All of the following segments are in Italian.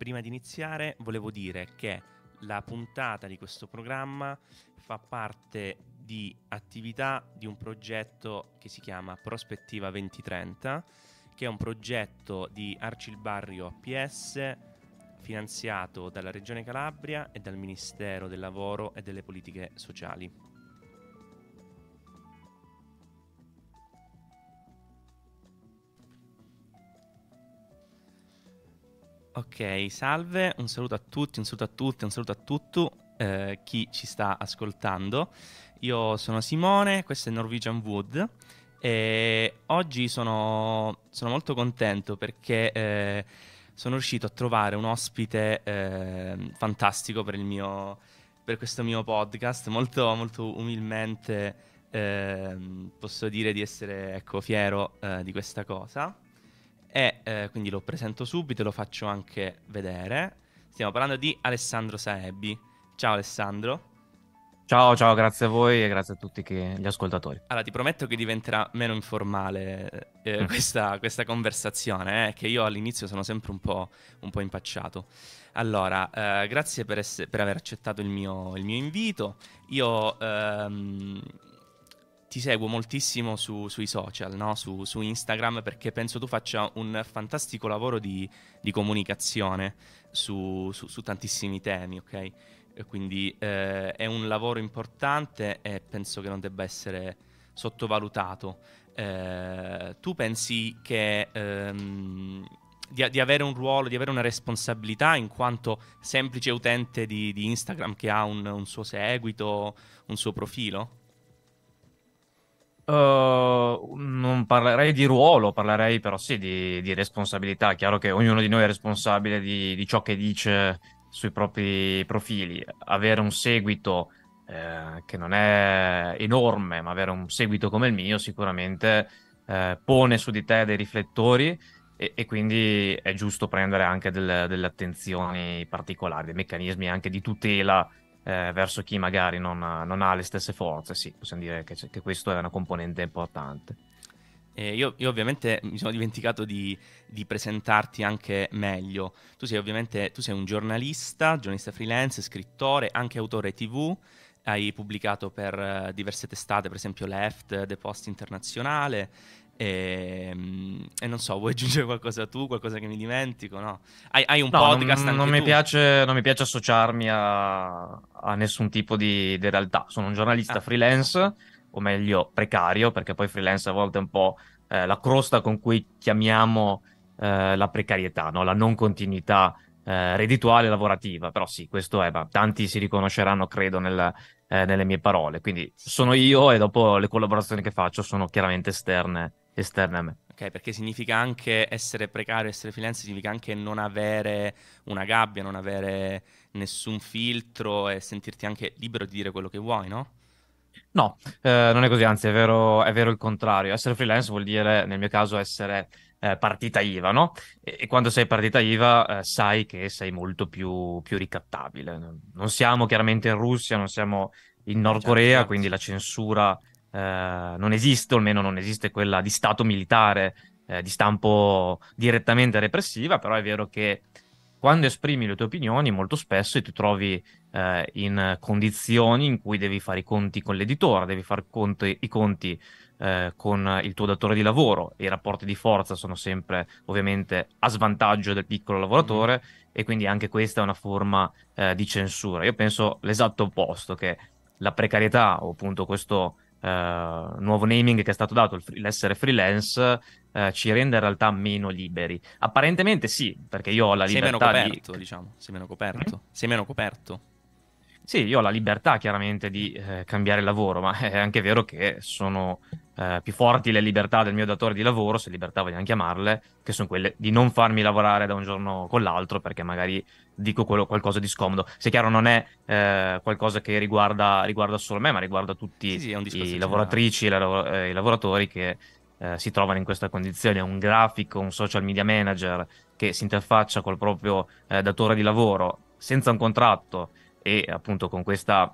prima di iniziare volevo dire che la puntata di questo programma fa parte di attività di un progetto che si chiama Prospettiva 2030, che è un progetto di Arcilbarrio APS finanziato dalla Regione Calabria e dal Ministero del Lavoro e delle Politiche Sociali. Ok, salve, un saluto a tutti, un saluto a tutti, un saluto a tutto eh, chi ci sta ascoltando. Io sono Simone, questo è Norwegian Wood e oggi sono, sono molto contento perché eh, sono riuscito a trovare un ospite eh, fantastico per, mio, per, questo mio podcast, molto, molto umilmente ehm, posso dire di essere ecco, fiero eh, di questa cosa. E eh, quindi lo presento subito e lo faccio anche vedere. Stiamo parlando di Alessandro Saebbi. Ciao Alessandro. Ciao, ciao, grazie a voi e grazie a tutti che, gli ascoltatori. Allora, ti prometto che diventerà meno informale eh, mm. questa, questa, conversazione, eh, che io all'inizio sono sempre un po', un po impacciato. Allora, eh, grazie per, ess- per, aver accettato il mio, il mio invito. Io ehm, ti seguo moltissimo su, sui social, no? su, su, Instagram, perché penso tu faccia un fantastico lavoro di, di comunicazione su, su, tantissimi temi, ok? Quindi eh, è un lavoro importante e penso che non debba essere sottovalutato. Eh, tu pensi che ehm, di, di, avere un ruolo, di avere una responsabilità in quanto semplice utente di, di Instagram che ha un, un suo seguito, un suo profilo? Uhm, non parlerei di ruolo, parlerei però sì di, di, responsabilità. Chiaro che ognuno di noi è responsabile di, di ciò che dice sui propri profili. Avere un seguito eh, che non è enorme, ma avere un seguito come il mio sicuramente eh, pone su di te dei riflettori e, e quindi è giusto prendere anche del, delle attenzioni particolari, dei meccanismi anche di tutela eh, verso chi magari non, non, ha le stesse forze, sì, possiamo dire che, che questo è una componente importante. Eh, io, io, ovviamente mi sono dimenticato di, di, presentarti anche meglio. Tu sei ovviamente tu sei un giornalista, giornalista freelance, scrittore, anche autore TV. Hai pubblicato per eh, diverse testate, per esempio Left, The Post Internazionale, e, ehm, e, non so, vuoi aggiungere qualcosa tu, qualcosa che mi dimentico? No? Hai, hai un no, podcast non, non mi, piace, non mi piace, associarmi a, a nessun tipo di, di, realtà. Sono un giornalista ah. freelance, o meglio precario, perché poi freelance a volte è un po' eh, la crosta con cui chiamiamo eh, la precarietà, no? la non continuità eh, reddituale e lavorativa. Però sì, questo è, ma tanti si riconosceranno, credo, nel, eh, nelle mie parole. Quindi sono io e dopo le collaborazioni che faccio sono chiaramente esterne esterne a me. Ok, perché significa anche essere precario, essere freelance, significa anche non avere una gabbia, non avere nessun filtro e sentirti anche libero di dire quello che vuoi, no? No, eh, non è così, anzi è vero, è vero, il contrario. Essere freelance vuol dire, nel mio caso, essere eh, partita IVA, no? E, e, quando sei partita IVA eh, sai che sei molto più, più, ricattabile. Non siamo chiaramente in Russia, non siamo in Nord certo, Corea, certo. quindi la censura eh, non esiste, o almeno non esiste quella di Stato militare eh, di stampo direttamente repressiva, però è vero che quando esprimi le tue opinioni molto spesso ti trovi eh, in condizioni in cui devi fare i conti con l'editore, devi fare conti, i conti eh, con il tuo datore di lavoro, i rapporti di forza sono sempre ovviamente a svantaggio del piccolo mm-hmm. lavoratore mm. e quindi anche questa è una forma eh, di censura. Io penso l'esatto opposto, che la precarietà o appunto questo eh, nuovo naming che è stato dato, l'essere freelance, uh, ci rende in realtà meno liberi. Apparentemente sì, perché io ho la libertà sei meno coperto, di... diciamo, sei meno coperto. Mm-hmm. Sei meno coperto. Sì, io ho la libertà chiaramente di eh, cambiare lavoro, ma è anche vero che sono eh, più forti le libertà del mio datore di lavoro, se libertà vogliamo chiamarle, che sono quelle di non farmi lavorare da un giorno con l'altro perché magari dico quello, qualcosa di scomodo. Se chiaro, non è eh, qualcosa che riguarda, riguarda, solo me, ma riguarda tutti sì, sì, i lavoratrici, la, eh, i lavoratori che eh, si trovano in questa condizione. Un grafico, un social media manager che si interfaccia col proprio eh, datore di lavoro senza un contratto e appunto con questa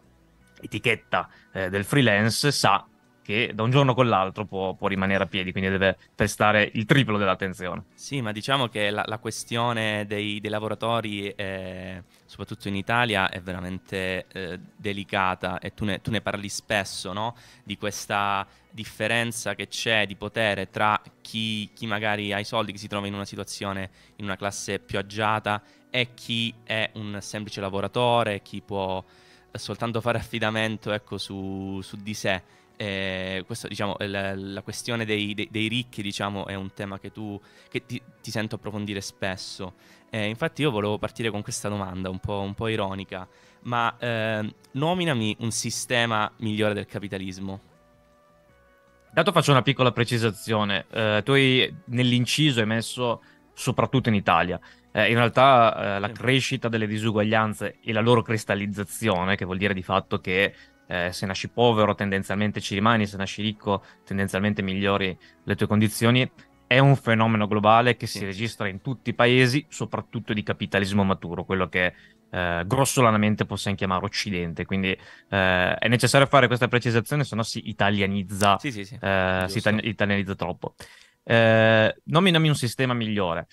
etichetta eh, del freelance sa che da un giorno con l'altro può, può, rimanere a piedi, quindi deve prestare il triplo dell'attenzione. Sì, ma diciamo che la, la questione dei, dei lavoratori, eh, soprattutto in Italia, è veramente eh, delicata e tu ne, tu ne parli spesso, no? Di questa differenza che c'è di potere tra chi, chi magari ha i soldi, chi si trova in una situazione, in una classe più agiata e chi è un semplice lavoratore, chi può soltanto fare affidamento ecco, su, su di sé eh, questo, diciamo, eh, la, la questione dei, dei, dei, ricchi diciamo, è un tema che, tu, che ti, ti, sento approfondire spesso. Eh, infatti io volevo partire con questa domanda un po', un po ironica, ma eh, nominami un sistema migliore del capitalismo. Dato faccio una piccola precisazione, eh, tu hai, nell'inciso hai messo soprattutto in Italia. Eh, in realtà eh, la crescita delle disuguaglianze e la loro cristallizzazione, che vuol dire di fatto che eh, se nasci povero tendenzialmente ci rimani, se nasci ricco tendenzialmente migliori le tue condizioni, è un fenomeno globale che si registra in tutti i paesi, soprattutto di capitalismo maturo, quello che eh, grossolanamente possiamo chiamare Occidente. Quindi eh, è necessario fare questa precisazione, se no si italianizza, sì, sì, sì. Eh, si ita- italianizza troppo. Eh, nominami un sistema migliore.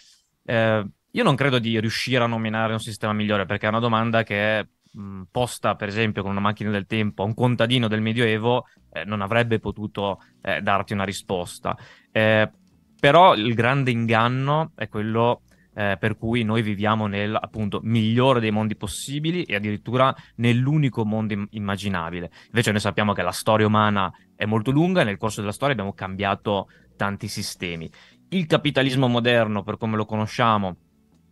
Eh, io non credo di riuscire a nominare un sistema migliore perché è una domanda che mh, posta, per esempio, con una macchina del tempo a un contadino del Medioevo, eh, non avrebbe potuto eh, darti una risposta. Eh, però il grande inganno è quello eh, per cui noi viviamo nel appunto migliore dei mondi possibili e addirittura nell'unico mondo im- immaginabile. Invece noi sappiamo che la storia umana è molto lunga e nel corso della storia abbiamo cambiato tanti sistemi. Il capitalismo moderno, per come lo conosciamo,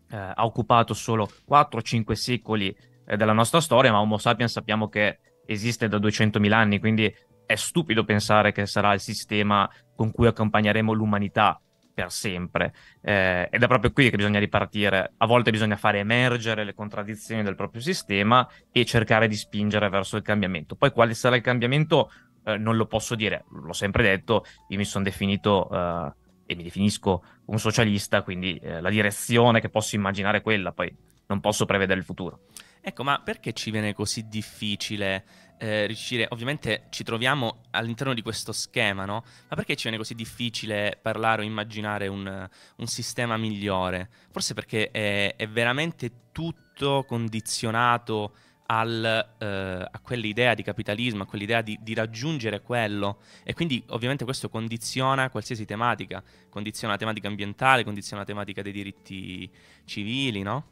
eh, ha occupato solo 4-5 secoli della nostra storia, ma Homo sapiens sappiamo che esiste da 200.000 anni, quindi è stupido pensare che sarà il sistema con cui accompagneremo l'umanità per sempre. Eh, ed è proprio qui che bisogna ripartire. A volte bisogna fare emergere le contraddizioni del proprio sistema e cercare di spingere verso il cambiamento. Poi quale sarà il cambiamento eh, non lo posso dire, l'ho sempre detto, io mi sono definito eh, e mi definisco un socialista, quindi eh, la direzione che posso immaginare è quella, poi non posso prevedere il futuro. Ecco, ma perché ci viene così difficile eh, riuscire, ovviamente ci troviamo all'interno di questo schema, no? Ma perché ci viene così difficile parlare o immaginare un, un sistema migliore? Forse perché è, è veramente tutto condizionato al, eh, a quell'idea di capitalismo, a quell'idea di, di, raggiungere quello e quindi ovviamente questo condiziona qualsiasi tematica, condiziona la tematica ambientale, condiziona la tematica dei diritti civili, no?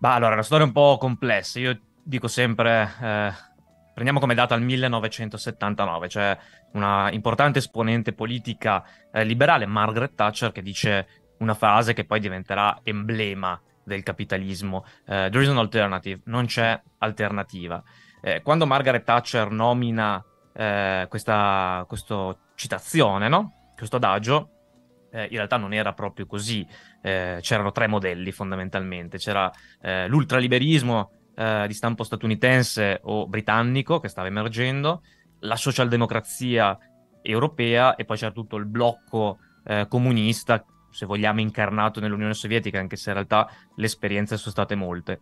Bah, allora, la storia è un po' complessa. Io dico sempre, eh, prendiamo come data il 1979, cioè una importante esponente politica eh, liberale, Margaret Thatcher, che dice una frase che poi diventerà emblema del capitalismo. Eh, There is no alternative, non c'è alternativa. Eh, quando Margaret Thatcher nomina eh, questa questo citazione, no? questo adagio, eh, in realtà non era proprio così. Eh, c'erano tre modelli fondamentalmente. C'era eh, l'ultraliberismo eh, di stampo statunitense o britannico che stava emergendo, la socialdemocrazia europea e poi c'era tutto il blocco eh, comunista, se vogliamo, incarnato nell'Unione Sovietica, anche se in realtà le esperienze sono state molte.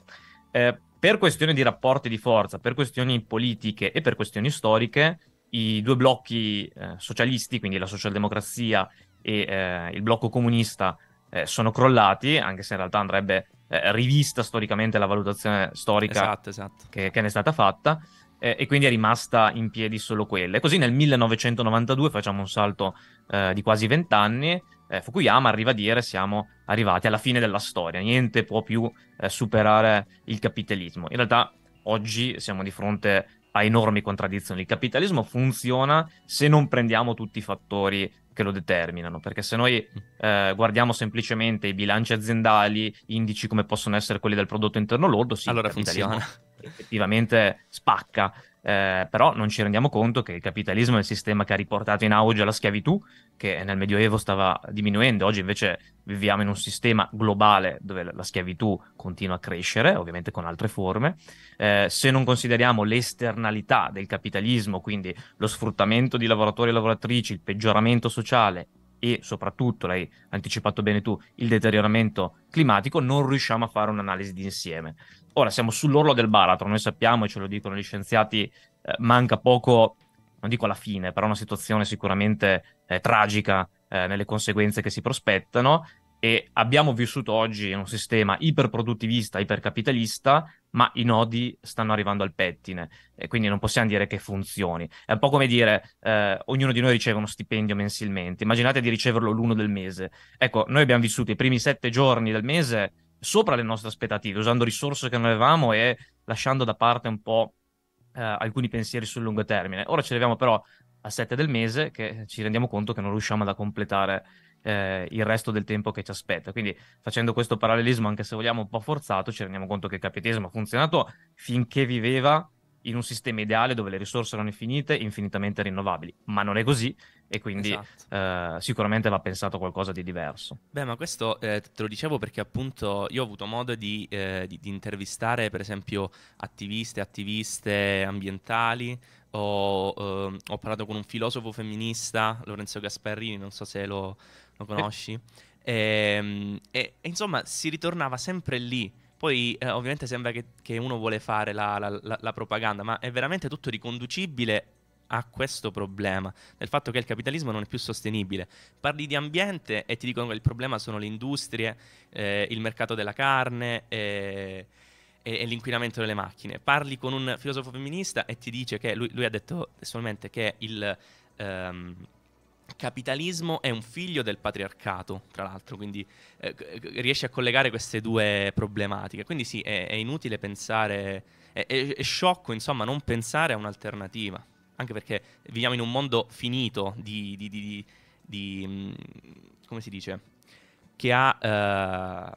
Eh, per questioni di rapporti di forza, per questioni politiche e per questioni storiche, i due blocchi eh, socialisti, quindi la socialdemocrazia e eh, il blocco comunista eh, sono crollati, anche se in realtà andrebbe eh, rivista storicamente la valutazione storica esatto, esatto. Che, che, ne è stata fatta, eh, e quindi è rimasta in piedi solo quella. E così nel 1992, facciamo un salto eh, di quasi vent'anni, Fukuyama arriva a dire siamo arrivati alla fine della storia, niente può più superare il capitalismo. In realtà oggi siamo di fronte ha enormi contraddizioni. Il capitalismo funziona se non prendiamo tutti i fattori che lo determinano, perché se noi mm. eh, guardiamo semplicemente i bilanci aziendali, indici come possono essere quelli del prodotto interno lordo, sì, allora funziona. effettivamente spacca eh, però non ci rendiamo conto che il capitalismo è il sistema che ha riportato in auge la schiavitù, che nel Medioevo stava diminuendo, oggi invece viviamo in un sistema globale dove la schiavitù continua a crescere, ovviamente con altre forme. Eh, se non consideriamo l'esternalità del capitalismo, quindi lo sfruttamento di lavoratori e lavoratrici, il peggioramento sociale e soprattutto, l'hai anticipato bene tu, il deterioramento climatico, non riusciamo a fare un'analisi di insieme. Ora siamo sull'orlo del baratro, noi sappiamo e ce lo dicono gli scienziati, eh, manca poco, non dico alla fine, però una situazione sicuramente eh, tragica eh, nelle conseguenze che si prospettano e abbiamo vissuto oggi in un sistema iperproduttivista, ipercapitalista, ma i nodi stanno arrivando al pettine e quindi non possiamo dire che funzioni. È un po' come dire eh, ognuno di noi riceve uno stipendio mensilmente, immaginate di riceverlo l'uno del mese. Ecco, noi abbiamo vissuto i primi sette giorni del mese sopra le nostre aspettative, usando risorse che non avevamo e lasciando da parte un po' eh, alcuni pensieri sul lungo termine. Ora ci arriviamo però a sette del mese che ci rendiamo conto che non riusciamo ad completare eh, il resto del tempo che ci aspetta. Quindi facendo questo parallelismo, anche se vogliamo un po' forzato, ci rendiamo conto che il capitalismo ha funzionato finché viveva in un sistema ideale dove le risorse erano infinite, infinitamente rinnovabili, ma non è così e quindi esatto. eh, sicuramente va pensato qualcosa di diverso. Beh, ma questo eh, te lo dicevo perché appunto io ho avuto modo di, eh, di, di intervistare per esempio attiviste, attiviste ambientali, ho, ehm, ho parlato con un filosofo femminista, Lorenzo Gasparrini, non so se lo, lo conosci? E, eh. ehm, e, e, insomma si ritornava sempre lì. Poi eh, ovviamente sembra che, che, uno vuole fare la, la, la, la, propaganda, ma è veramente tutto riconducibile a questo problema, del fatto che il capitalismo non è più sostenibile. Parli di ambiente e ti dicono che il problema sono le industrie, eh, il mercato della carne eh, e, e, l'inquinamento delle macchine. Parli con un filosofo femminista e ti dice che lui, lui ha detto testualmente che il... Ehm, capitalismo è un figlio del patriarcato, tra l'altro, quindi eh, riesce a collegare queste due problematiche. Quindi sì, è, è inutile pensare, è, è, è, sciocco insomma non pensare a un'alternativa, anche perché viviamo in un mondo finito di, di, di, di mm, come si dice, che ha eh,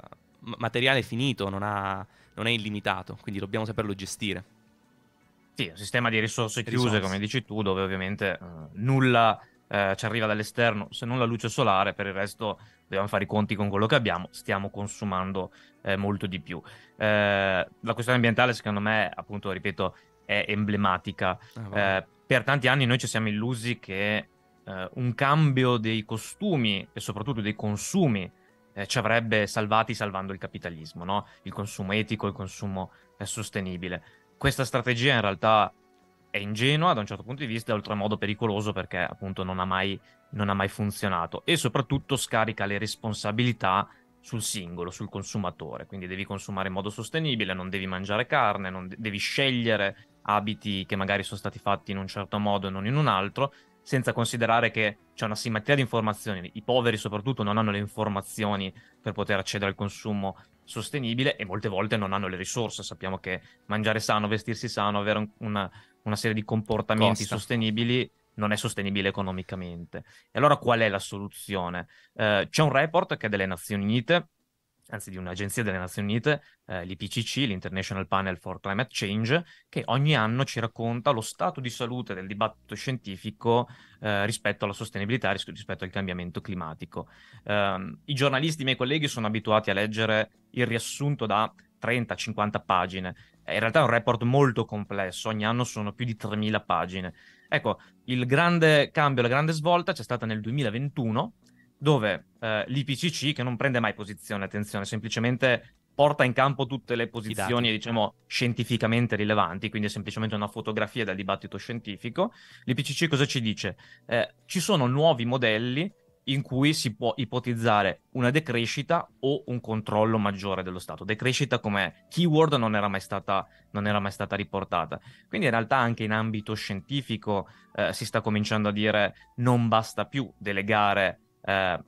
materiale finito, non, ha, non è illimitato, quindi dobbiamo saperlo gestire. Sì, un sistema di risorse chiuse, risorse. come dici tu, dove ovviamente eh, nulla eh, ci arriva dall'esterno, se non la luce solare, per il resto dobbiamo fare i conti con quello che abbiamo, stiamo consumando eh, molto di più. Eh, la questione ambientale, secondo me, appunto, ripeto, è emblematica. Ah, eh, per tanti anni noi ci siamo illusi che eh, un cambio dei costumi e soprattutto dei consumi eh, ci avrebbe salvati salvando il capitalismo, no? il consumo etico, il consumo sostenibile. Questa strategia in realtà è ingenua da un certo punto di vista, è oltremodo pericoloso perché appunto non ha mai, non ha mai funzionato e soprattutto scarica le responsabilità sul singolo, sul consumatore, quindi devi consumare in modo sostenibile, non devi mangiare carne, non de- devi scegliere abiti che magari sono stati fatti in un certo modo e non in un altro, senza considerare che c'è una simmetria di informazioni, i poveri soprattutto non hanno le informazioni per poter accedere al consumo sostenibile e molte volte non hanno le risorse, sappiamo che mangiare sano, vestirsi sano, avere un, una, una serie di comportamenti Costa. sostenibili non è sostenibile economicamente. E allora qual è la soluzione? Eh, c'è un report che è delle Nazioni Unite, anzi di un'agenzia delle Nazioni Unite, eh, l'IPCC, l'International Panel for Climate Change, che ogni anno ci racconta lo stato di salute del dibattito scientifico eh, rispetto alla sostenibilità, rispetto al cambiamento climatico. Ehm, I giornalisti, i miei colleghi, sono abituati a leggere il riassunto da 30-50 pagine. Eh, in realtà è un report molto complesso, ogni anno sono più di 3.000 pagine. Ecco, il grande cambio, la grande svolta c'è stata nel 2021, dove eh, l'IPCC, che non prende mai posizione, attenzione, semplicemente porta in campo tutte le posizioni, diciamo, scientificamente rilevanti, quindi è semplicemente una fotografia del dibattito scientifico. L'IPCC cosa ci dice? Eh, ci sono nuovi modelli in cui si può ipotizzare una decrescita o un controllo maggiore dello Stato. Decrescita come keyword non era mai stata, era mai stata riportata. Quindi in realtà anche in ambito scientifico eh, si sta cominciando a dire non basta più delegare eh,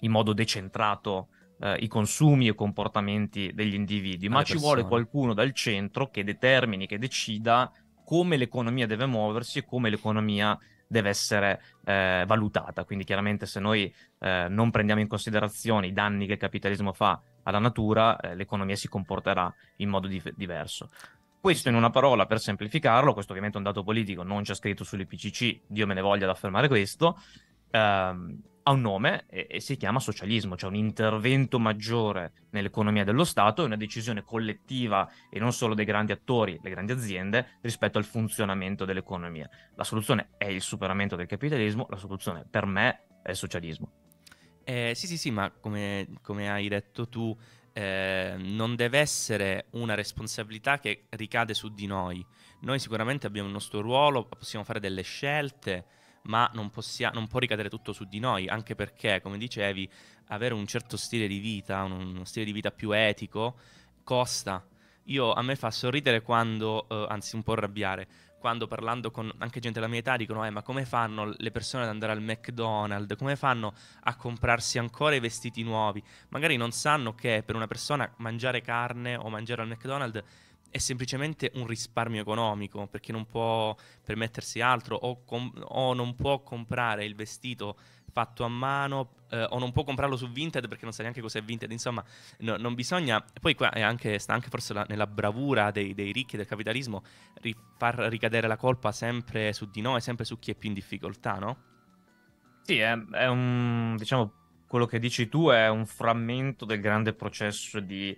in modo decentrato eh, i consumi e i comportamenti degli individui, ma ci persone. vuole qualcuno dal centro che determini, che decida come l'economia deve muoversi e come l'economia deve deve essere eh, valutata. Quindi chiaramente se noi eh, non prendiamo in considerazione i danni che il capitalismo fa alla natura, eh, l'economia si comporterà in modo di- diverso. Questo in una parola, per semplificarlo, questo ovviamente è un dato politico, non c'è scritto sull'IPCC, Dio me ne voglia ad affermare questo, ehm, ha un nome e, e, si chiama socialismo, cioè un intervento maggiore nell'economia dello Stato e una decisione collettiva e non solo dei grandi attori, le grandi aziende, rispetto al funzionamento dell'economia. La soluzione è il superamento del capitalismo, la soluzione per me è il socialismo. Eh, sì, sì, sì, ma come, come hai detto tu, eh, non deve essere una responsabilità che ricade su di noi. Noi sicuramente abbiamo il nostro ruolo, possiamo fare delle scelte, ma non, possia- non può ricadere tutto su di noi, anche perché, come dicevi, avere un certo stile di vita, uno stile di vita più etico, costa. Io, a me fa sorridere quando, eh, anzi un po' arrabbiare, quando parlando con anche gente della mia età dicono eh, ma come fanno le persone ad andare al McDonald's, come fanno a comprarsi ancora i vestiti nuovi? Magari non sanno che per una persona mangiare carne o mangiare al McDonald's è semplicemente un risparmio economico perché non può permettersi altro o, com- o non può comprare il vestito fatto a mano eh, o non può comprarlo su Vinted perché non sa neanche cos'è Vinted, insomma no, non bisogna, poi qua è anche, sta anche forse la, nella bravura dei, dei, ricchi del capitalismo ri- far ricadere la colpa sempre su di noi, sempre su chi è più in difficoltà, no? Sì, è, è un, diciamo, quello che dici tu è un frammento del grande processo di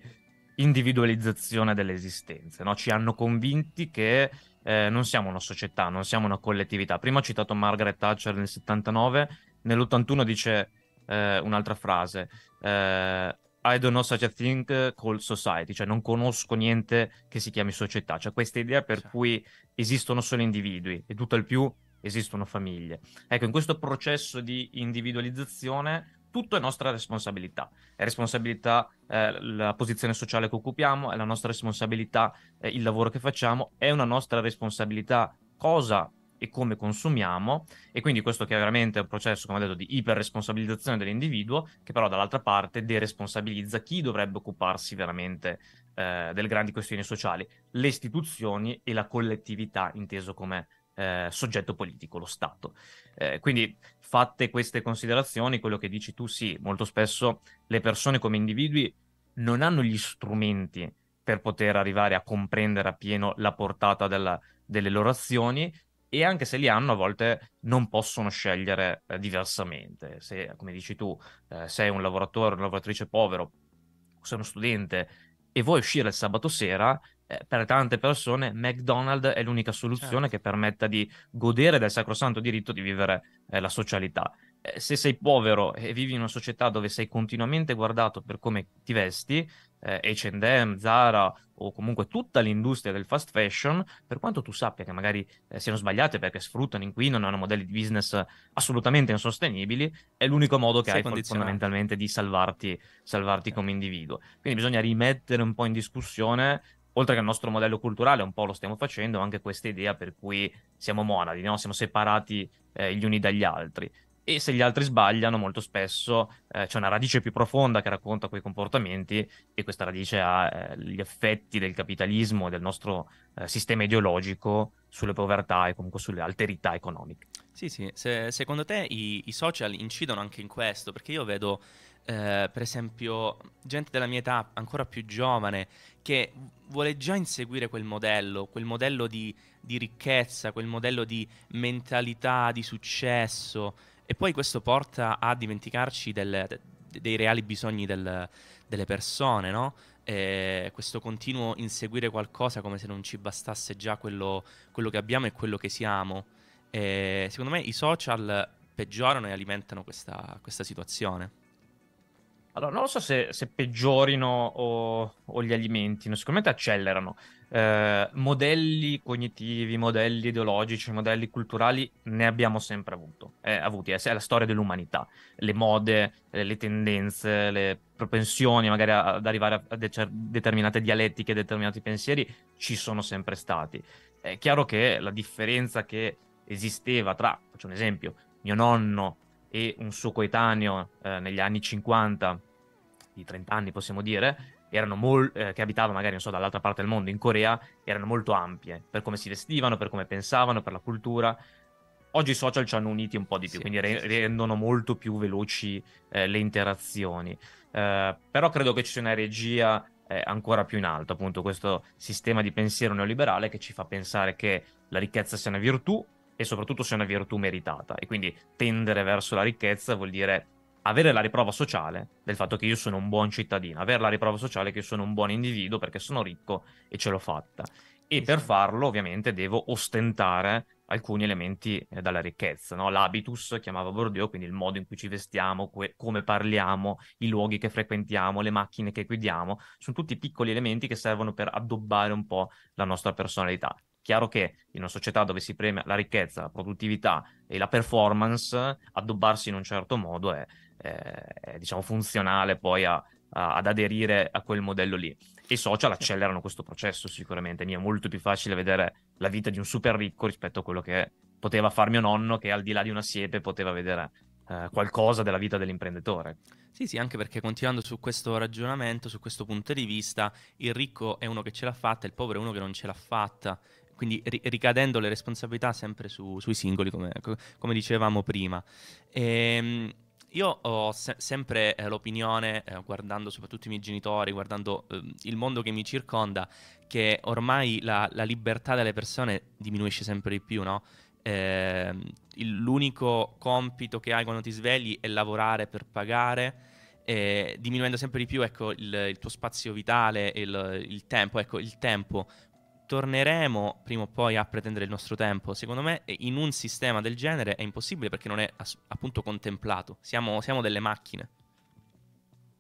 individualizzazione dell'esistenza. No? Ci hanno convinti che eh, non siamo una società, non siamo una collettività. Prima ho citato Margaret Thatcher nel 79, nell'81 dice eh, un'altra frase, eh, I don't know such a thing called society, cioè non conosco niente che si chiami società, cioè questa idea per sì. cui esistono solo individui e tutto il più esistono famiglie. Ecco, in questo processo di individualizzazione tutto è nostra responsabilità. È responsabilità eh, la posizione sociale che occupiamo, è la nostra responsabilità eh, il lavoro che facciamo, è una nostra responsabilità cosa e come consumiamo e quindi questo chiaramente è un processo, come ho detto, di iperresponsabilizzazione dell'individuo che però dall'altra parte deresponsabilizza chi dovrebbe occuparsi veramente eh, delle grandi questioni sociali, le istituzioni e la collettività inteso come eh, soggetto politico, lo Stato. Eh, quindi fatte queste considerazioni, quello che dici tu sì, molto spesso le persone come individui non hanno gli strumenti per poter arrivare a comprendere appieno la portata della, delle loro azioni e anche se li hanno a volte non possono scegliere eh, diversamente. Se, come dici tu, eh, sei un lavoratore, una lavoratrice povero, sei uno studente e vuoi uscire il sabato sera, eh, per tante persone McDonald's è l'unica soluzione certo. che permetta di godere del sacrosanto diritto di vivere eh, la socialità. Eh, se sei povero e vivi in una società dove sei continuamente guardato per come ti vesti, eh, H&M, Zara o comunque tutta l'industria del fast fashion, per quanto tu sappia che magari eh, siano sbagliate perché sfruttano, inquinano, hanno modelli di business assolutamente insostenibili, è l'unico modo che Sei hai fondamentalmente di salvarti, salvarti come individuo. Quindi bisogna rimettere un po' in discussione oltre che il nostro modello culturale, un po' lo stiamo facendo, anche questa idea per cui siamo monadi, no? siamo separati eh, gli uni dagli altri. E se gli altri sbagliano, molto spesso eh, c'è una radice più profonda che racconta quei comportamenti e questa radice ha eh, gli effetti del capitalismo e del nostro eh, sistema ideologico sulle povertà e comunque sulle alterità economiche. Sì, sì, se, secondo te i, i social incidono anche in questo? Perché io vedo eh, per esempio, gente della mia età, ancora più giovane, che vuole già inseguire quel modello, quel modello di, di ricchezza, quel modello di mentalità, di successo. E poi questo porta a dimenticarci del, de, dei reali bisogni del, delle persone, no? E questo continuo inseguire qualcosa come se non ci bastasse già quello, quello che abbiamo e quello che siamo. E secondo me i social peggiorano e alimentano questa, questa situazione. Allora, non lo so se, se peggiorino o, o, gli alimentino, sicuramente accelerano. Eh, modelli cognitivi, modelli ideologici, modelli culturali ne abbiamo sempre avuto, eh, avuti, è la storia dell'umanità, le mode, eh, le tendenze, le propensioni magari ad arrivare a de- determinate dialettiche, determinati pensieri, ci sono sempre stati. È chiaro che la differenza che esisteva tra, faccio un esempio, mio nonno e un suo coetaneo eh, negli anni 50 di 30 anni, possiamo dire, mol- eh, che abitava magari, non so, dall'altra parte del mondo, in Corea, erano molto ampie per come si vestivano, per come pensavano, per la cultura. Oggi i social ci hanno uniti un po' di più, sì, quindi re- rendono molto più veloci eh, le interazioni. Eh, però credo che ci sia una regia eh, ancora più in alto, appunto questo sistema di pensiero neoliberale che ci fa pensare che la ricchezza sia una virtù e soprattutto sia una virtù meritata. E quindi tendere verso la ricchezza vuol dire avere la riprova sociale del fatto che io sono un buon cittadino, avere la riprova sociale che io sono un buon individuo perché sono ricco e ce l'ho fatta. E per esatto. farlo, ovviamente, devo ostentare alcuni elementi eh, dalla ricchezza, no? l'habitus chiamava Bordeaux, quindi il modo in cui ci vestiamo, que- come parliamo, i luoghi che frequentiamo, le macchine che guidiamo, sono tutti piccoli elementi che servono per addobbare un po' la nostra personalità. Chiaro che in una società dove si premia la ricchezza, la produttività e la performance, addobbarsi in un certo modo è eh, diciamo funzionale poi a, a, ad aderire a quel modello lì. E i social accelerano questo processo sicuramente, mi è molto più facile vedere la vita di un super ricco rispetto a quello che poteva far mio nonno che al di là di una siepe poteva vedere eh, qualcosa della vita dell'imprenditore. Sì, sì, anche perché continuando su questo ragionamento, su questo punto di vista, il ricco è uno che ce l'ha fatta, il povero è uno che non ce l'ha fatta quindi ricadendo le responsabilità sempre su, sui singoli, come, come dicevamo prima. Ehm io ho se- sempre eh, l'opinione, eh, guardando soprattutto i miei genitori, guardando eh, il mondo che mi circonda, che ormai la, la libertà delle persone diminuisce sempre di più, no? Ehm, il, l'unico compito che hai quando ti svegli è lavorare per pagare, diminuendo sempre di più ecco, il, il, tuo spazio vitale, il, il tempo, ecco, il tempo torneremo prima o poi a pretendere il nostro tempo. Secondo me, eh, in un sistema del genere è impossibile perché non è ass- appunto contemplato. Siamo, siamo, delle macchine.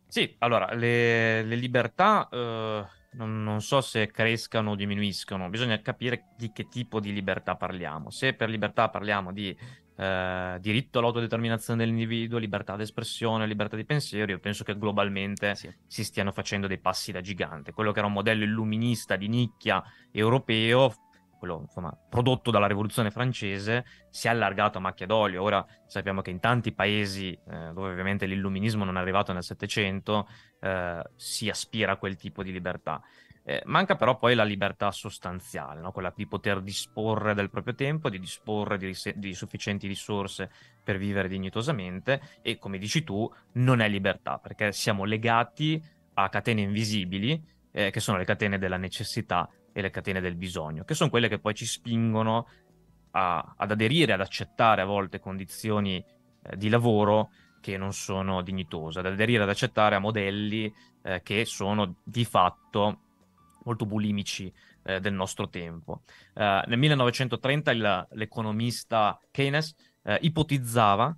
Sì, allora, le, le libertà eh, non, non, so se crescano o diminuiscono, bisogna capire di che tipo di libertà parliamo. Se per libertà parliamo di eh, diritto all'autodeterminazione dell'individuo, libertà d'espressione, libertà di pensiero, io penso che globalmente sì. si stiano facendo dei passi da gigante. Quello che era un modello illuminista di nicchia europeo, quello insomma, prodotto dalla rivoluzione francese, si è allargato a macchia d'olio. Ora sappiamo che in tanti paesi eh, dove ovviamente l'illuminismo non è arrivato nel Settecento eh, si aspira a quel tipo di libertà. Eh, manca però poi la libertà sostanziale, no? quella di poter disporre del proprio tempo, di disporre di, ris- di, sufficienti risorse per vivere dignitosamente e come dici tu non è libertà perché siamo legati a catene invisibili eh, che sono le catene della necessità e le catene del bisogno, che sono quelle che poi ci spingono a, ad aderire, ad accettare a volte condizioni eh, di lavoro che non sono dignitose, ad aderire, ad accettare a modelli eh, che sono di fatto molto bulimici eh, del nostro tempo. Eh, nel 1930 il, l'economista Keynes eh, ipotizzava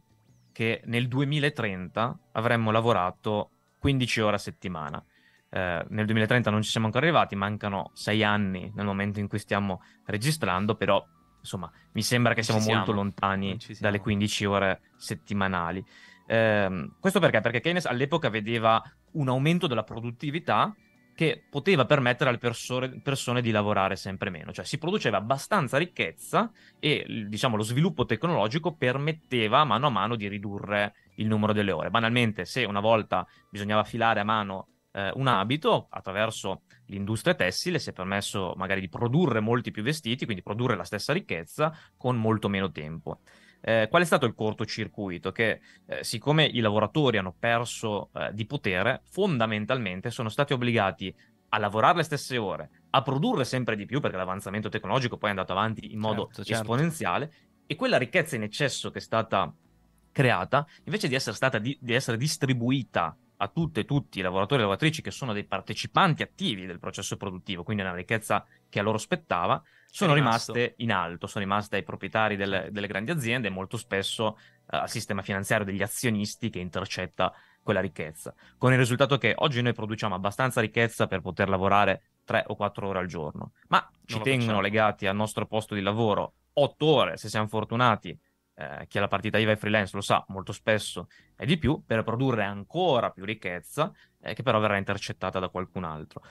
che nel 2030 avremmo lavorato 15 ore a settimana. Eh, nel 2030 non ci siamo ancora arrivati, mancano sei anni nel momento in cui stiamo registrando, però insomma mi sembra che siamo, siamo, molto lontani siamo. dalle 15 ore settimanali. Ehm, questo perché? Perché Keynes all'epoca vedeva un aumento della produttività che poteva permettere alle persone, persone, di lavorare sempre meno, cioè si produceva abbastanza ricchezza e diciamo, lo sviluppo tecnologico permetteva mano a mano di ridurre il numero delle ore. Banalmente, se una volta bisognava filare a mano eh, un abito attraverso l'industria tessile si è permesso magari di produrre molti più vestiti, quindi produrre la stessa ricchezza con molto meno tempo eh, qual è stato il cortocircuito? Che eh, siccome i lavoratori hanno perso eh, di potere, fondamentalmente sono stati obbligati a lavorare le stesse ore, a produrre sempre di più, perché l'avanzamento tecnologico poi è andato avanti in modo certo, certo. esponenziale, e quella ricchezza in eccesso che è stata creata, invece di essere, stata di, di essere distribuita a tutte e tutti i lavoratori e lavoratrici che sono dei partecipanti attivi del processo produttivo, quindi una ricchezza che a loro spettava, sono rimaste in alto, sono rimaste ai proprietari delle, certo. delle grandi aziende e molto spesso eh, al sistema finanziario degli azionisti che intercetta quella ricchezza, con il risultato che oggi noi produciamo abbastanza ricchezza per poter lavorare 3 o 4 ore al giorno, ma ci tengono facciamo. legati al nostro posto di lavoro 8 ore se siamo fortunati, eh, chi ha la partita IVA e freelance lo sa, molto spesso è di più, per produrre ancora più ricchezza eh, che però verrà intercettata da qualcun altro.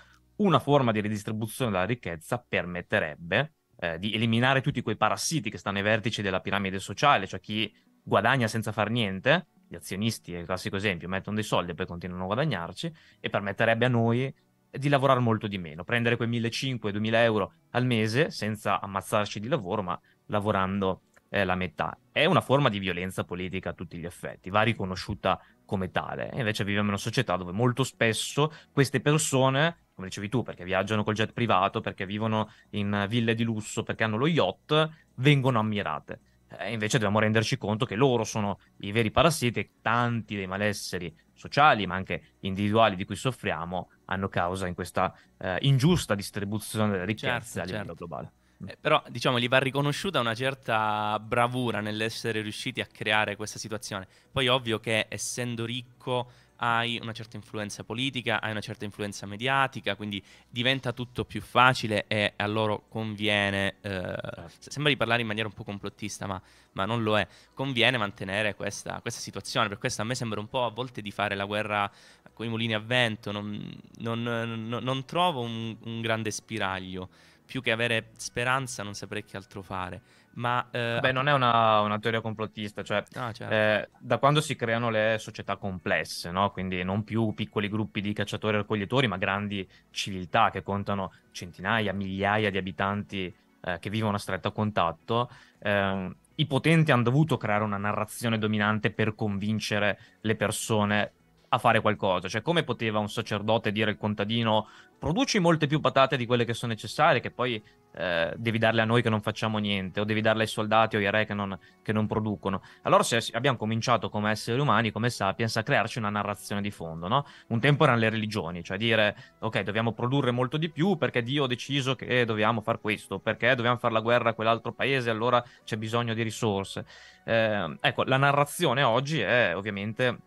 Una forma di ridistribuzione della ricchezza permetterebbe eh, di eliminare tutti quei parassiti che stanno ai vertici della piramide sociale, cioè chi guadagna senza far niente, gli azionisti è il classico esempio, mettono dei soldi e poi continuano a guadagnarci, e permetterebbe a noi di lavorare molto di meno, prendere quei 1.500-2.000 euro al mese senza ammazzarci di lavoro, ma lavorando eh, la metà. È una forma di violenza politica a tutti gli effetti, va riconosciuta come tale. E invece viviamo in una società dove molto spesso queste persone come dicevi tu, perché viaggiano col jet privato, perché vivono in ville di lusso, perché hanno lo yacht, vengono ammirate. Eh, invece dobbiamo renderci conto che loro sono i veri parassiti e tanti dei malesseri sociali, ma anche individuali di cui soffriamo, hanno causa in questa eh, ingiusta distribuzione delle ricchezze certo, a livello certo. globale. Mm. Eh, però diciamo gli va riconosciuta una certa bravura nell'essere riusciti a creare questa situazione. Poi ovvio che essendo ricco hai una certa influenza politica, hai una certa influenza mediatica, quindi diventa tutto più facile e a loro conviene, eh, certo. sembra di parlare in maniera un po' complottista, ma, ma non lo è, conviene mantenere questa, questa, situazione, per questo a me sembra un po' a volte di fare la guerra con i mulini a vento, non, non, non, non trovo un, un grande spiraglio, più che avere speranza non saprei che altro fare. Ma, eh... Beh, non è una, una teoria complottista, cioè ah, certo. eh, da quando si creano le società complesse, no? quindi non più piccoli gruppi di cacciatori e raccoglitori, ma grandi civiltà che contano centinaia, migliaia di abitanti eh, che vivono a stretto contatto, ehm, i potenti hanno dovuto creare una narrazione dominante per convincere le persone a fare qualcosa. Cioè, come poteva un sacerdote dire al contadino produci molte più patate di quelle che sono necessarie, che poi eh, devi darle a noi che non facciamo niente, o devi darle ai soldati o ai re che non, che non producono. Allora se abbiamo cominciato come esseri umani, come sapiens, a crearci una narrazione di fondo, no? Un tempo erano le religioni, cioè dire, ok, dobbiamo produrre molto di più perché Dio ha deciso che dobbiamo fare questo, perché dobbiamo fare la guerra a quell'altro paese, allora c'è bisogno di risorse. Eh, ecco, la narrazione oggi è ovviamente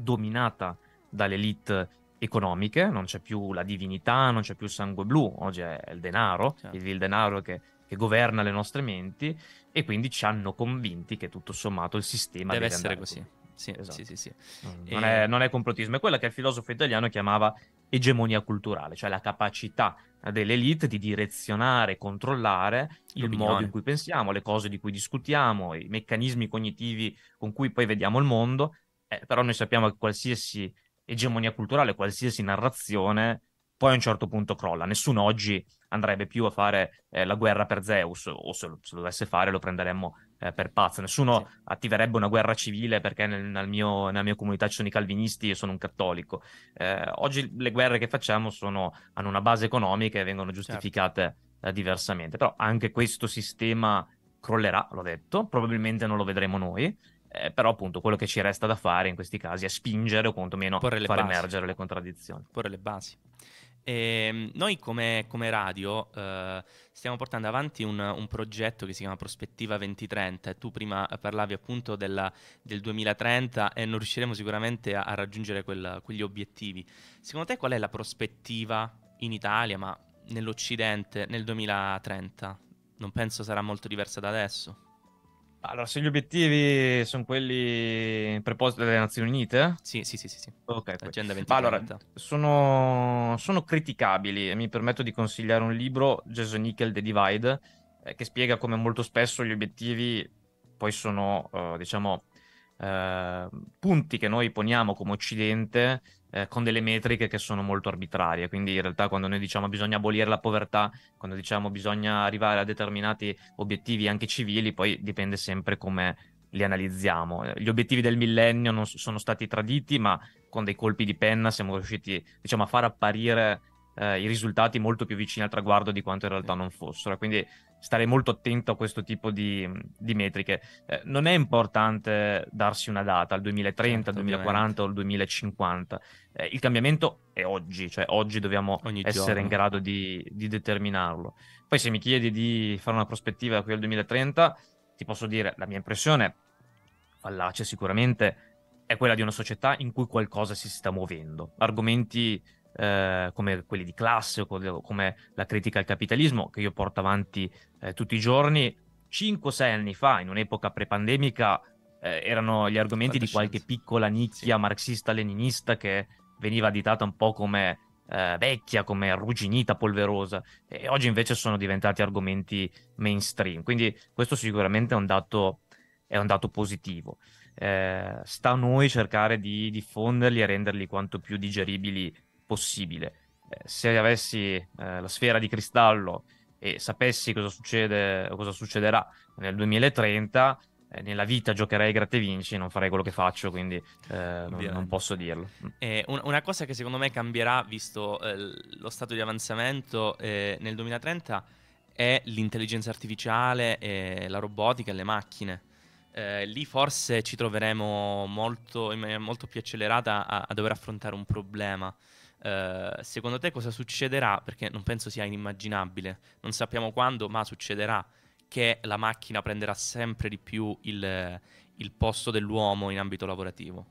dominata dalle elite economiche, non c'è più la divinità, non c'è più il sangue blu, oggi è il denaro, certo. il denaro che, che, governa le nostre menti e quindi ci hanno convinti che tutto sommato il sistema deve, deve essere così. Sì, esatto. sì, sì, non, e... è, non, è, complottismo, è quella che il filosofo italiano chiamava egemonia culturale, cioè la capacità dell'elite di direzionare, controllare il modo in cui pensiamo, le cose di cui discutiamo, i meccanismi cognitivi con cui poi vediamo il mondo eh, però noi sappiamo che qualsiasi egemonia culturale, qualsiasi narrazione, poi a un certo punto crolla. Nessuno oggi andrebbe più a fare eh, la guerra per Zeus, o se lo, se lo dovesse fare lo prenderemmo eh, per pazzo. Nessuno sì. attiverebbe una guerra civile perché nel, nel mio, nella mia comunità ci sono i calvinisti e sono un cattolico. Eh, oggi le guerre che facciamo sono, hanno una base economica e vengono certo. giustificate certo. diversamente. Però anche questo sistema crollerà, l'ho detto, probabilmente non lo vedremo noi. Eh, però appunto quello che ci resta da fare in questi casi è spingere o quantomeno far basi. emergere le contraddizioni. Porre le basi. E ehm, noi come, come radio eh, stiamo portando avanti un, un, progetto che si chiama Prospettiva 2030 tu prima eh, parlavi appunto della, del 2030 e non riusciremo sicuramente a, a raggiungere quel, quegli obiettivi. Secondo te qual è la prospettiva in Italia ma nell'Occidente nel 2030? Non penso sarà molto diversa da adesso. Allora, se gli obiettivi sono quelli preposti dalle Nazioni Unite? Eh? Sì, sì, sì, sì. sì. Ok, Agenda 2030. Allora, sono, sono, criticabili e mi permetto di consigliare un libro, Jason Nickel, The Divide, eh, che spiega come molto spesso gli obiettivi poi sono, eh, diciamo, Ehm, punti che noi poniamo come Occidente eh, con delle metriche che sono molto arbitrarie. Quindi in realtà quando noi diciamo bisogna abolire la povertà, quando diciamo bisogna arrivare a determinati obiettivi anche civili, poi dipende sempre come li analizziamo. Eh, gli obiettivi del millennio non sono stati traditi, ma con dei colpi di penna siamo riusciti diciamo, a far apparire eh, i risultati molto più vicini al traguardo di quanto in realtà non fossero. Quindi stare molto attento a questo tipo di, di metriche. Eh, non è importante darsi una data, al 2030, certo, al 2040 ovviamente. o al 2050. Eh, il cambiamento è oggi, cioè oggi dobbiamo Ogni essere giorno. in grado di, di, determinarlo. Poi se mi chiedi di fare una prospettiva qui al 2030, ti posso dire la mia impressione, fallace sicuramente, è quella di una società in cui qualcosa si sta muovendo. Argomenti eh, come quelli di classe o come la critica al capitalismo che io porto avanti eh, tutti i giorni, 5-6 anni fa, in un'epoca prepandemica, eh, erano gli argomenti di qualche piccola nicchia sì. marxista-leninista che veniva additata un po' come eh, vecchia, come arrugginita, polverosa, e oggi invece sono diventati argomenti mainstream. Quindi questo sicuramente è un dato, è un dato positivo. Eh, sta a noi cercare di diffonderli e renderli quanto più digeribili possibile. Eh, se avessi eh, la sfera di cristallo e sapessi cosa succede o cosa succederà nel 2030, eh, nella vita giocherei gratte vinci, non farei quello che faccio, quindi eh, non, non, posso dirlo. Mm. Eh, un, una cosa che secondo me cambierà, visto eh, lo stato di avanzamento eh, nel 2030, è l'intelligenza artificiale, la robotica e le macchine. lì forse ci troveremo molto, in maniera molto più accelerata a, a dover affrontare un problema. Eh, secondo te cosa succederà? Perché non penso sia inimmaginabile, non sappiamo quando, ma succederà che la macchina prenderà sempre di più il, il posto dell'uomo in ambito lavorativo.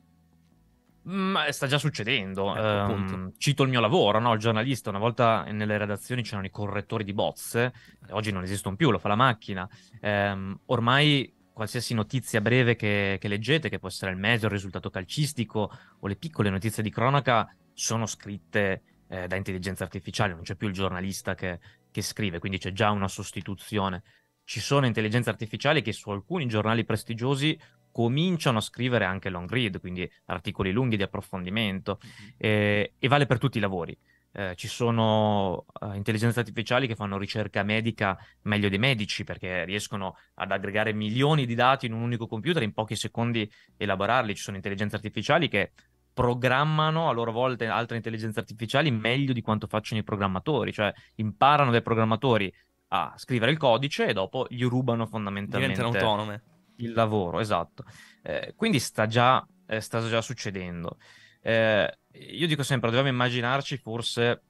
Mm, ma sta già succedendo. Ecco, um, cito il mio lavoro, no? il giornalista. Una volta nelle redazioni c'erano i correttori di bozze, oggi non esistono più, lo fa la macchina. Um, ormai qualsiasi notizia breve che, che, leggete, che può essere il mezzo, il risultato calcistico o le piccole notizie di cronaca, sono scritte eh, da intelligenza artificiale, non c'è più il giornalista che, che scrive, quindi c'è già una sostituzione. Ci sono intelligenze artificiali che su alcuni giornali prestigiosi cominciano a scrivere anche long read, quindi articoli lunghi di approfondimento, mm-hmm. eh, e vale per tutti i lavori. Eh, ci sono eh, intelligenze artificiali che fanno ricerca medica meglio dei medici perché riescono ad aggregare milioni di dati in un unico computer e in pochi secondi elaborarli. Ci sono intelligenze artificiali che programmano a loro volta altre intelligenze artificiali meglio di quanto facciano i programmatori, cioè imparano dai programmatori a scrivere il codice e dopo gli rubano fondamentalmente Diventano autonome. il lavoro, esatto. Eh, quindi sta già, eh, sta già succedendo. Eh, io dico sempre, dobbiamo immaginarci forse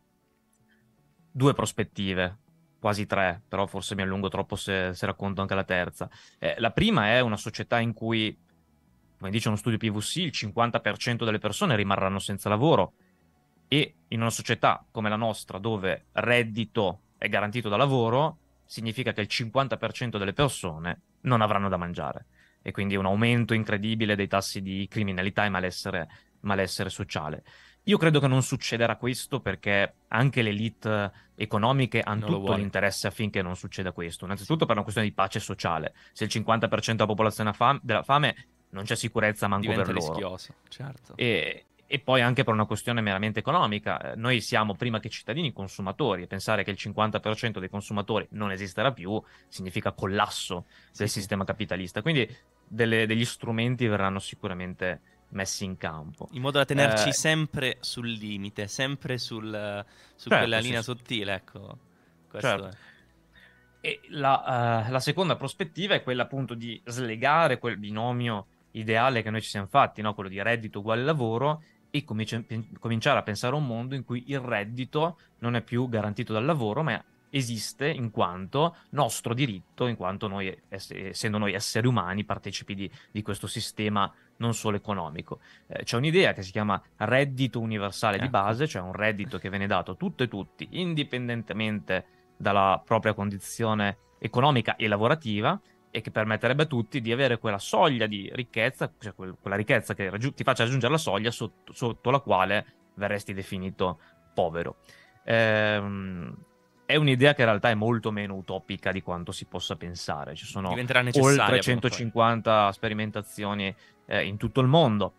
due prospettive, quasi tre, però forse mi allungo troppo se, se racconto anche la terza. Eh, la prima è una società in cui come dice uno studio PVC, il 50% delle persone rimarranno senza lavoro e in una società come la nostra dove reddito è garantito da lavoro, significa che il 50% delle persone non avranno da mangiare e quindi un aumento incredibile dei tassi di criminalità e malessere, malessere sociale. Io credo che non succederà questo perché anche le elite economiche hanno tutto l'interesse affinché non succeda questo. Innanzitutto per una questione di pace sociale. Se il 50% della popolazione ha fam- della fame, non c'è sicurezza manco Diventa per loro. Certo. E, e poi anche per una questione meramente economica. Eh, noi siamo prima che cittadini consumatori e pensare che il 50% dei consumatori non esisterà più significa collasso sì. del sistema capitalista. Quindi delle, degli strumenti verranno sicuramente messi in campo. In modo da tenerci eh, sempre sul limite, sempre sul, su certo, quella linea sì, sottile, ecco. Certo. La, uh, la, seconda prospettiva è quella appunto di slegare quel binomio ideale che noi ci siamo fatti, no? quello di reddito uguale lavoro, e cominciare a pensare a un mondo in cui il reddito non è più garantito dal lavoro, ma esiste in quanto nostro diritto, in quanto noi, essendo noi esseri umani, partecipi di, di questo sistema non solo economico. Eh, c'è un'idea che si chiama reddito universale di ecco. base, cioè un reddito che viene dato a tutte e tutti, indipendentemente dalla propria condizione economica e lavorativa, e che permetterebbe a tutti di avere quella soglia di ricchezza, cioè quella ricchezza che raggi- ti faccia raggiungere la soglia sotto, sotto la quale verresti definito povero. Ehm, è un'idea che in realtà è molto meno utopica di quanto si possa pensare. Ci sono oltre 150 sperimentazioni eh, in tutto il mondo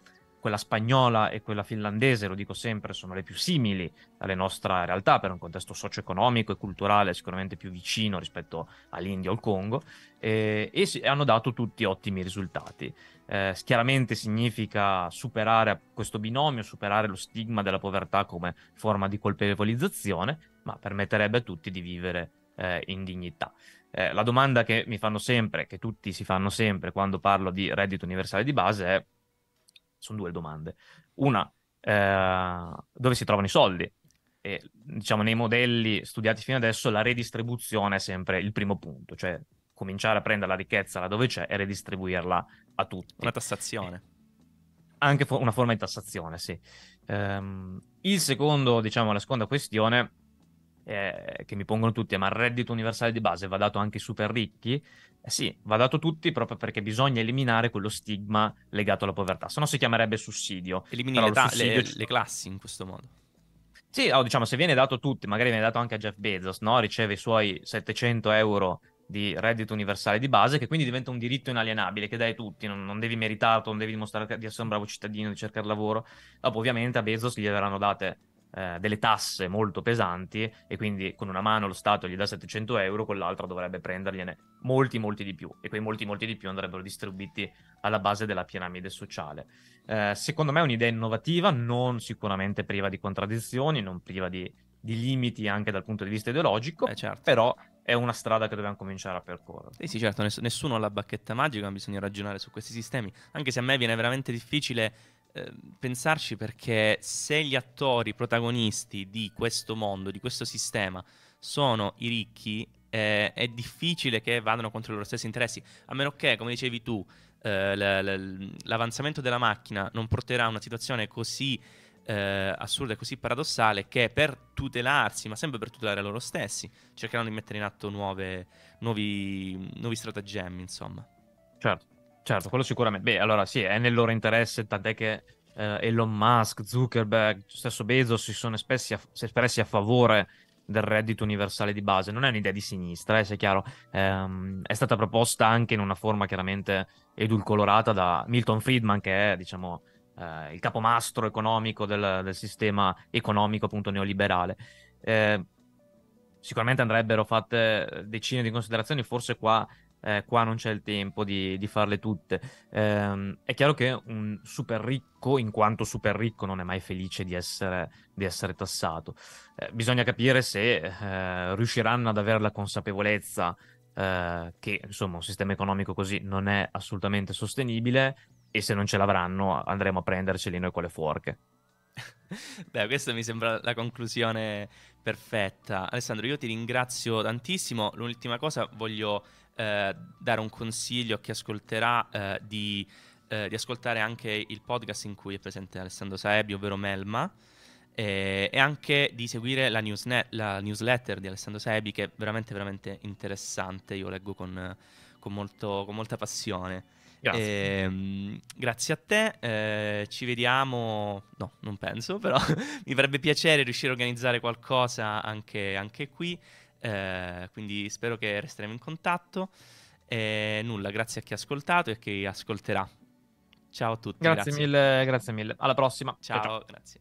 quella spagnola e quella finlandese, lo dico sempre, sono le più simili alle nostre realtà per un contesto socio-economico e culturale sicuramente più vicino rispetto all'India o al Congo eh, e, si- hanno dato tutti ottimi risultati. Eh, chiaramente significa superare questo binomio, superare lo stigma della povertà come forma di colpevolizzazione, ma permetterebbe a tutti di vivere eh, in dignità. Eh, la domanda che mi fanno sempre, che tutti si fanno sempre quando parlo di reddito universale di base è sono due domande. Una, eh, dove si trovano i soldi? E, diciamo, nei modelli studiati fino adesso la redistribuzione è sempre il primo punto, cioè cominciare a prendere la ricchezza là dove c'è e redistribuirla a tutti. Una tassazione. Eh, anche fo- una forma di tassazione, sì. Um, il secondo, diciamo, la seconda questione eh, che mi pongono tutti, eh, ma il reddito universale di base va dato anche ai super ricchi, eh sì, va dato a tutti proprio perché bisogna eliminare quello stigma legato alla povertà, se no si chiamerebbe sussidio. Elimini le, ta- sussidio... le, le classi in questo modo. Sì, oh, diciamo, se viene dato a tutti, magari viene dato anche a Jeff Bezos, no? riceve i suoi 700 euro di reddito universale di base, che quindi diventa un diritto inalienabile che dai a tutti, non, non, devi meritarlo, non devi dimostrare di essere un bravo cittadino, di cercare lavoro. Dopo, ovviamente, a Bezos gli verranno date eh, delle tasse molto pesanti e quindi con una mano lo Stato gli dà 700 euro, con l'altra dovrebbe prendergliene molti, molti di più e quei molti, molti di più andrebbero distribuiti alla base della piramide sociale. Eh, secondo me è un'idea innovativa, non sicuramente priva di contraddizioni, non priva di, di limiti anche dal punto di vista ideologico, eh certo. però è una strada che dobbiamo cominciare a percorrere. Sì, sì, certo, ness- nessuno ha la bacchetta magica, bisogna ragionare su questi sistemi, anche se a me viene veramente difficile Ehm, pensarci perché se gli attori protagonisti di questo mondo, di questo sistema, sono i ricchi, eh, è difficile che vadano contro i loro stessi interessi, a meno che, come dicevi tu, eh, l- l- l'avanzamento della macchina non porterà a una situazione così eh, assurda e così paradossale che per tutelarsi, ma sempre per tutelare loro stessi, cercheranno di mettere in atto nuove, nuovi, nuovi stratagemmi, insomma. Certo. Certo, quello sicuramente. Beh, allora sì, è nel loro interesse, tant'è che eh, Elon Musk, Zuckerberg, stesso Bezos si sono espressi a, espressi a favore del reddito universale di base. Non è un'idea di sinistra, eh, se è chiaro. Ehm, è stata proposta anche in una forma chiaramente edulcolorata da Milton Friedman, che è, diciamo, eh, il capomastro economico del, del, sistema economico, appunto, neoliberale. Eh, sicuramente andrebbero fatte eh, decine di considerazioni, forse qua eh, qua non c'è il tempo di, di farle tutte. Eh, è chiaro che un super ricco, in quanto super ricco, non è mai felice di essere, di essere tassato. Eh, bisogna capire se eh, riusciranno ad avere la consapevolezza eh, che insomma un sistema economico così non è assolutamente sostenibile e se non ce l'avranno andremo a prenderceli noi con le forche. Beh, questa mi sembra la conclusione perfetta. Alessandro, io ti ringrazio tantissimo. L'ultima cosa voglio eh, dare un consiglio a chi ascolterà eh, di, eh, di, ascoltare anche il podcast in cui è presente Alessandro Saebi, ovvero Melma, eh, e anche di seguire la, newsnet- la, newsletter di Alessandro Saebi che è veramente, veramente interessante, io leggo con, con, molto, con molta passione. Grazie. E, ehm, grazie a te, eh, ci vediamo, no, non penso, però mi farebbe piacere riuscire a organizzare qualcosa anche, anche qui. Eh, quindi spero che resteremo in contatto. E nulla, grazie a chi ha ascoltato e a chi ascolterà. Ciao a tutti. Grazie, grazie. mille, grazie mille. Alla prossima. ciao. ciao. grazie.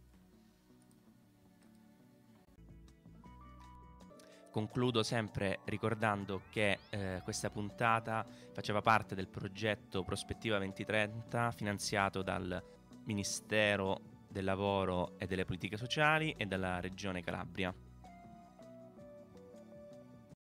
concludo sempre ricordando che eh, questa puntata faceva parte del progetto Prospettiva 2030 finanziato dal Ministero del Lavoro e delle Politiche Sociali e dalla Regione Calabria.